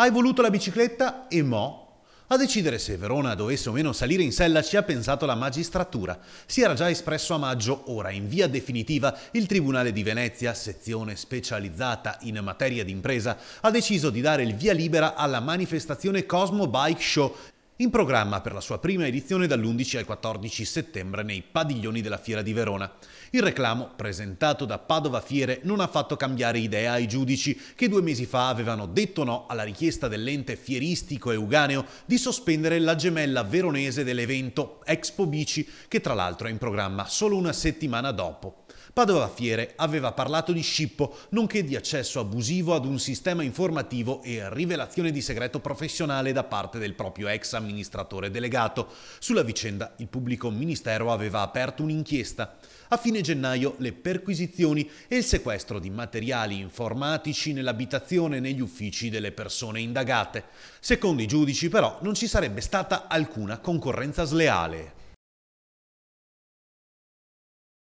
Hai voluto la bicicletta e mo'? A decidere se Verona dovesse o meno salire in sella ci ha pensato la magistratura. Si era già espresso a maggio, ora in via definitiva il Tribunale di Venezia, sezione specializzata in materia d'impresa, ha deciso di dare il via libera alla manifestazione Cosmo Bike Show in programma per la sua prima edizione dall'11 al 14 settembre nei padiglioni della Fiera di Verona. Il reclamo, presentato da Padova Fiere, non ha fatto cambiare idea ai giudici che due mesi fa avevano detto no alla richiesta dell'ente fieristico euganeo di sospendere la gemella veronese dell'evento Expo Bici, che tra l'altro è in programma solo una settimana dopo. Padova Fiere aveva parlato di scippo, nonché di accesso abusivo ad un sistema informativo e rivelazione di segreto professionale da parte del proprio ex amministratore amministratore delegato. Sulla vicenda il pubblico ministero aveva aperto un'inchiesta. A fine gennaio le perquisizioni e il sequestro di materiali informatici nell'abitazione e negli uffici delle persone indagate. Secondo i giudici però non ci sarebbe stata alcuna concorrenza sleale.